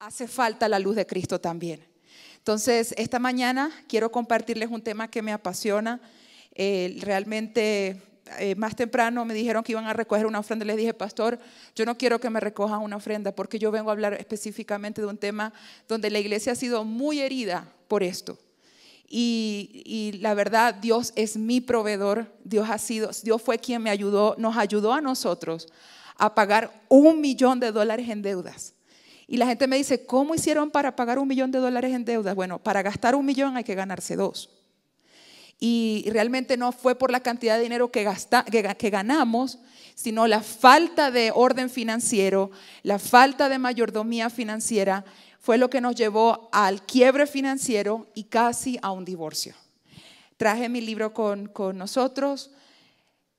hace falta la luz de Cristo también. Entonces, esta mañana quiero compartirles un tema que me apasiona. Eh, realmente, eh, más temprano me dijeron que iban a recoger una ofrenda. Les dije, pastor, yo no quiero que me recojan una ofrenda porque yo vengo a hablar específicamente de un tema donde la iglesia ha sido muy herida por esto. Y, y, la verdad, Dios es mi proveedor. Dios ha sido, Dios fue quien me ayudó, nos ayudó a nosotros a pagar un millón de dólares en deudas. Y la gente me dice, ¿cómo hicieron para pagar un millón de dólares en deudas? Bueno, para gastar un millón hay que ganarse dos. Y realmente no fue por la cantidad de dinero que, ganamos, sino la falta de orden financiero, la falta de mayordomía financiera, fue lo que nos llevó al quiebre financiero y casi a un divorcio. Traje mi libro con nosotros,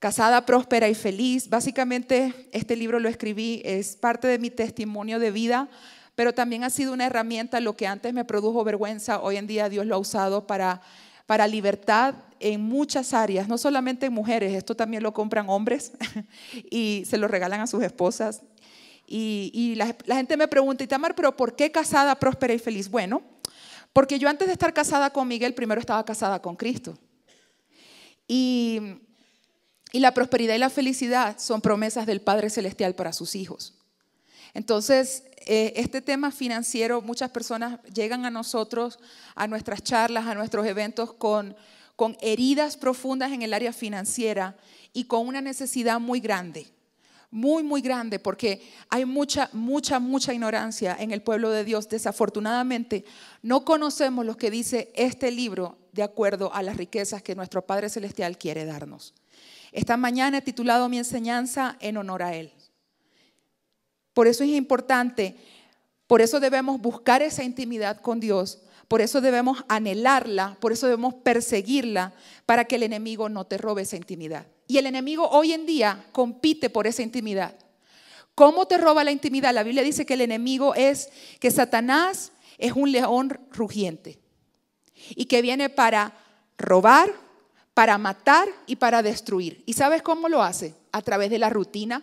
Casada, próspera y feliz. Básicamente este libro lo escribí, es parte de mi testimonio de vida, pero también ha sido una herramienta, lo que antes me produjo vergüenza, hoy en día Dios lo ha usado para, para libertad en muchas áreas, no solamente en mujeres, esto también lo compran hombres y se lo regalan a sus esposas. Y, la, gente me pregunta, Itamar, pero ¿por qué casada, próspera y feliz? Bueno, porque yo antes de estar casada con Miguel, primero estaba casada con Cristo. Y y la prosperidad y la felicidad son promesas del Padre Celestial para sus hijos. Entonces, eh, este tema financiero, muchas personas llegan a nosotros, a nuestras charlas, a nuestros eventos con, con heridas profundas en el área financiera y con una necesidad muy grande, muy, muy grande, porque hay mucha, mucha, mucha ignorancia en el pueblo de Dios. Desafortunadamente, no conocemos lo que dice este libro de acuerdo a las riquezas que nuestro Padre Celestial quiere darnos. Esta mañana he titulado mi enseñanza en honor a Él. Por eso es importante, por eso debemos buscar esa intimidad con Dios, por eso debemos anhelarla, por eso debemos perseguirla para que el enemigo no te robe esa intimidad. Y el enemigo hoy en día compite por esa intimidad. ¿Cómo te roba la intimidad? La Biblia dice que el enemigo es, que Satanás es un león rugiente y que viene para robar, para matar y para destruir. ¿Y sabes cómo lo hace? A través de la rutina,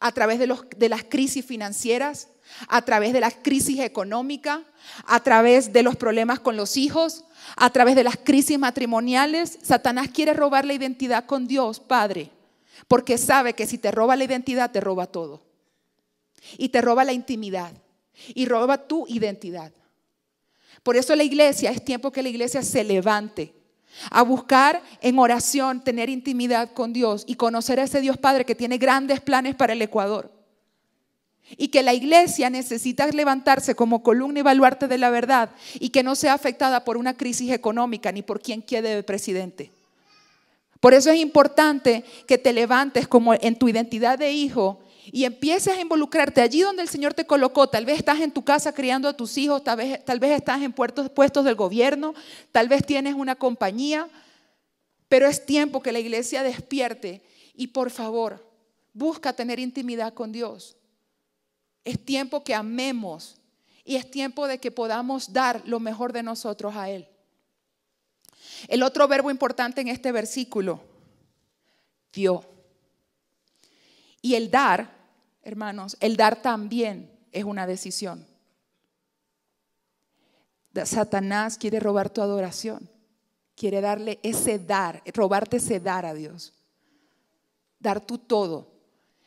a través de, las crisis financieras, a través de las crisis económica, a través de los problemas con los hijos, a través de las crisis matrimoniales. Satanás quiere robar la identidad con Dios, Padre, porque sabe que si te roba la identidad, te roba todo. Y te roba la intimidad, y roba tu identidad. Por eso la iglesia, es tiempo que la iglesia se levante a buscar en oración, tener intimidad con Dios y conocer a ese Dios Padre que tiene grandes planes para el Ecuador. Y que la iglesia necesita levantarse como columna y baluarte de la verdad y que no sea afectada por una crisis económica ni por quien quede presidente. Por eso es importante que te levantes como en tu identidad de hijo y empieces a involucrarte allí donde el Señor te colocó. Tal vez estás en tu casa criando a tus hijos, tal vez, estás en puestos del gobierno, tal vez tienes una compañía, pero es tiempo que la iglesia despierte y por favor, busca tener intimidad con Dios. Es tiempo que amemos y es tiempo de que podamos dar lo mejor de nosotros a Él. El otro verbo importante en este versículo, Dios. Y el dar, hermanos, el dar también es una decisión. Satanás quiere robar tu adoración. Quiere darle ese dar, robarte ese dar a Dios. Dar tu todo.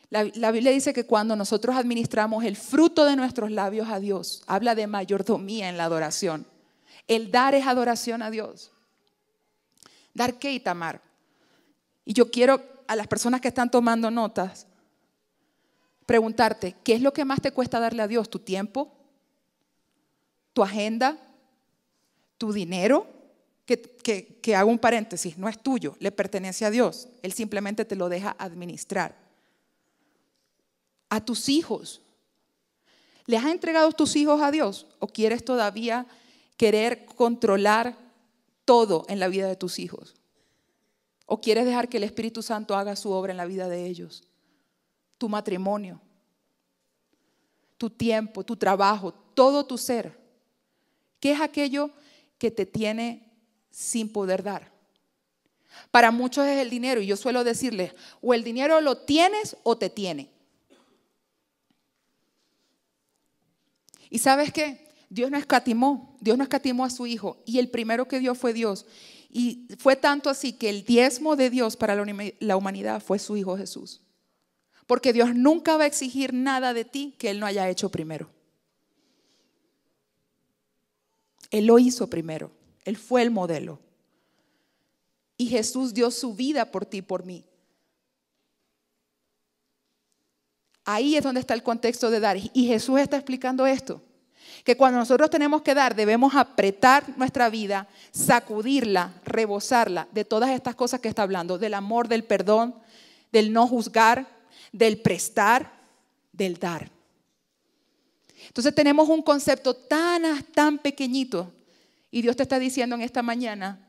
La, Biblia dice que cuando nosotros administramos el fruto de nuestros labios a Dios, habla de mayordomía en la adoración. El dar es adoración a Dios. ¿Dar qué, Itamar? Y yo quiero a las personas que están tomando notas, preguntarte, ¿qué es lo que más te cuesta darle a Dios? ¿Tu tiempo? ¿Tu agenda? ¿Tu dinero? Que, hago un paréntesis, no es tuyo, le pertenece a Dios. Él simplemente te lo deja administrar. A tus hijos. ¿Le has entregado tus hijos a Dios? ¿O quieres todavía querer controlar todo en la vida de tus hijos? ¿O quieres dejar que el Espíritu Santo haga su obra en la vida de ellos? tu matrimonio, tu tiempo, tu trabajo, todo tu ser. ¿Qué es aquello que te tiene sin poder dar? Para muchos es el dinero y yo suelo decirles, o el dinero lo tienes o te tiene. Y sabes qué? Dios no escatimó, Dios no escatimó a su hijo y el primero que dio fue Dios. Y fue tanto así que el diezmo de Dios para la humanidad fue su hijo Jesús. Porque Dios nunca va a exigir nada de ti que Él no haya hecho primero. Él lo hizo primero. Él fue el modelo. Y Jesús dio su vida por ti, por mí. Ahí es donde está el contexto de dar. Y Jesús está explicando esto. Que cuando nosotros tenemos que dar, debemos apretar nuestra vida, sacudirla, rebosarla de todas estas cosas que está hablando, del amor, del perdón, del no juzgar, del prestar, del dar. Entonces tenemos un concepto tan, tan pequeñito y Dios te está diciendo en esta mañana,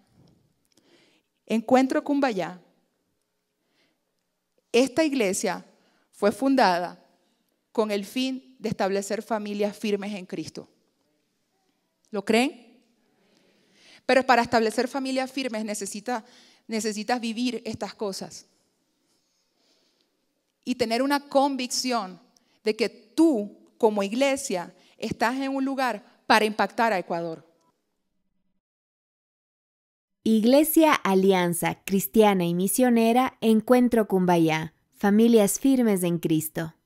encuentro Cumbayá, esta iglesia fue fundada con el fin de establecer familias firmes en Cristo. ¿Lo creen? Pero para establecer familias firmes necesitas vivir estas cosas y tener una convicción de que tú como iglesia estás en un lugar para impactar a Ecuador. Iglesia Alianza Cristiana y Misionera Encuentro Cumbayá. Familias firmes en Cristo.